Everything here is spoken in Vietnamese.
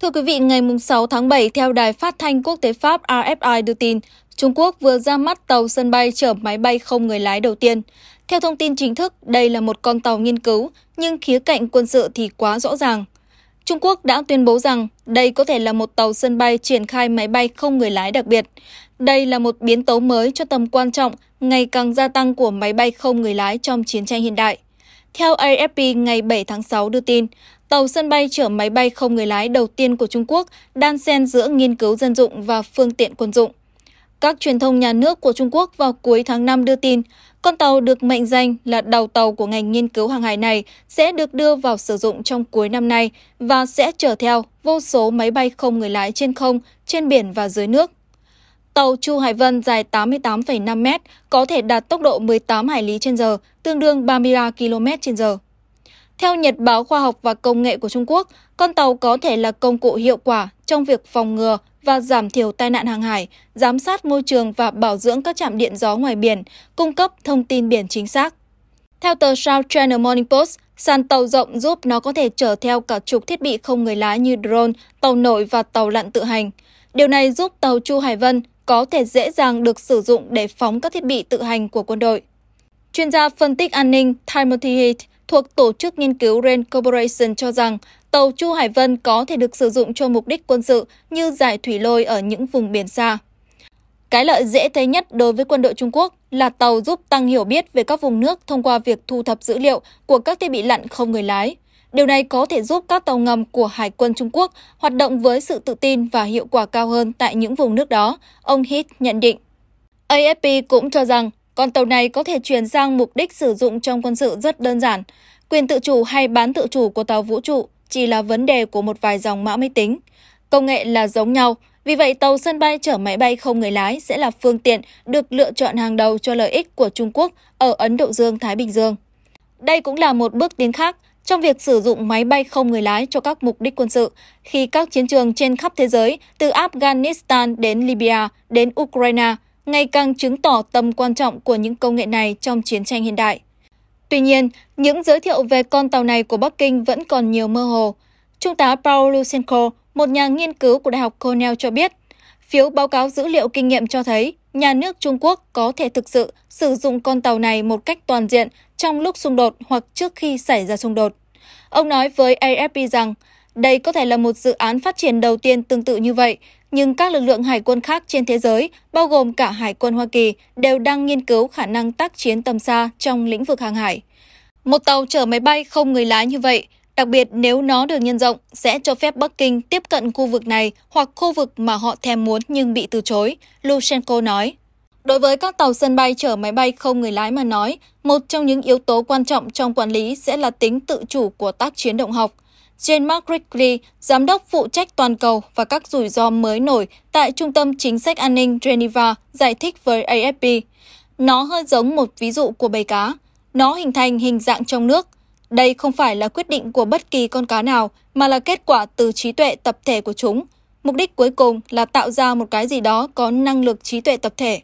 Thưa quý vị, ngày 6 tháng 7, theo đài phát thanh quốc tế Pháp RFI đưa tin, Trung Quốc vừa ra mắt tàu sân bay chở máy bay không người lái đầu tiên. Theo thông tin chính thức, đây là một con tàu nghiên cứu, nhưng khía cạnh quân sự thì quá rõ ràng. Trung Quốc đã tuyên bố rằng đây có thể là một tàu sân bay triển khai máy bay không người lái đặc biệt. Đây là một biến tấu mới cho tầm quan trọng ngày càng gia tăng của máy bay không người lái trong chiến tranh hiện đại. Theo AFP ngày 7 tháng 6 đưa tin, tàu sân bay chở máy bay không người lái đầu tiên của Trung Quốc đan xen giữa nghiên cứu dân dụng và phương tiện quân dụng. Các truyền thông nhà nước của Trung Quốc vào cuối tháng 5 đưa tin, con tàu được mệnh danh là đầu tàu của ngành nghiên cứu hàng hải này sẽ được đưa vào sử dụng trong cuối năm nay và sẽ chở theo vô số máy bay không người lái trên không, trên biển và dưới nước tàu Chu Hải Vân dài 88,5 m có thể đạt tốc độ 18 hải lý trên giờ, tương đương 33 km trên giờ. Theo Nhật báo Khoa học và Công nghệ của Trung Quốc, con tàu có thể là công cụ hiệu quả trong việc phòng ngừa và giảm thiểu tai nạn hàng hải, giám sát môi trường và bảo dưỡng các trạm điện gió ngoài biển, cung cấp thông tin biển chính xác. Theo tờ South China Morning Post, sàn tàu rộng giúp nó có thể chở theo cả chục thiết bị không người lái như drone, tàu nổi và tàu lặn tự hành. Điều này giúp tàu Chu Hải Vân có thể dễ dàng được sử dụng để phóng các thiết bị tự hành của quân đội. Chuyên gia phân tích an ninh Timothy Heath thuộc tổ chức nghiên cứu Rain Corporation cho rằng tàu Chu Hải Vân có thể được sử dụng cho mục đích quân sự như giải thủy lôi ở những vùng biển xa. Cái lợi dễ thấy nhất đối với quân đội Trung Quốc là tàu giúp tăng hiểu biết về các vùng nước thông qua việc thu thập dữ liệu của các thiết bị lặn không người lái – Điều này có thể giúp các tàu ngầm của Hải quân Trung Quốc hoạt động với sự tự tin và hiệu quả cao hơn tại những vùng nước đó, ông Hit nhận định. AFP cũng cho rằng con tàu này có thể chuyển sang mục đích sử dụng trong quân sự rất đơn giản. Quyền tự chủ hay bán tự chủ của tàu vũ trụ chỉ là vấn đề của một vài dòng mã máy tính. Công nghệ là giống nhau, vì vậy tàu sân bay chở máy bay không người lái sẽ là phương tiện được lựa chọn hàng đầu cho lợi ích của Trung Quốc ở Ấn Độ Dương-Thái Bình Dương. Đây cũng là một bước tiến khác trong việc sử dụng máy bay không người lái cho các mục đích quân sự khi các chiến trường trên khắp thế giới từ Afghanistan đến Libya đến Ukraine ngày càng chứng tỏ tầm quan trọng của những công nghệ này trong chiến tranh hiện đại. Tuy nhiên, những giới thiệu về con tàu này của Bắc Kinh vẫn còn nhiều mơ hồ. Trung tá Paul Lusenko, một nhà nghiên cứu của Đại học Cornell cho biết, phiếu báo cáo dữ liệu kinh nghiệm cho thấy nhà nước Trung Quốc có thể thực sự sử dụng con tàu này một cách toàn diện trong lúc xung đột hoặc trước khi xảy ra xung đột. Ông nói với AFP rằng đây có thể là một dự án phát triển đầu tiên tương tự như vậy, nhưng các lực lượng hải quân khác trên thế giới, bao gồm cả Hải quân Hoa Kỳ, đều đang nghiên cứu khả năng tác chiến tầm xa trong lĩnh vực hàng hải. Một tàu chở máy bay không người lái như vậy Đặc biệt nếu nó được nhân rộng, sẽ cho phép Bắc Kinh tiếp cận khu vực này hoặc khu vực mà họ thèm muốn nhưng bị từ chối, Lushenko nói. Đối với các tàu sân bay chở máy bay không người lái mà nói, một trong những yếu tố quan trọng trong quản lý sẽ là tính tự chủ của tác chiến động học. Jane Mark Rickley, giám đốc phụ trách toàn cầu và các rủi ro mới nổi tại Trung tâm Chính sách An ninh Geneva, giải thích với AFP. Nó hơi giống một ví dụ của bầy cá. Nó hình thành hình dạng trong nước đây không phải là quyết định của bất kỳ con cá nào mà là kết quả từ trí tuệ tập thể của chúng. Mục đích cuối cùng là tạo ra một cái gì đó có năng lực trí tuệ tập thể.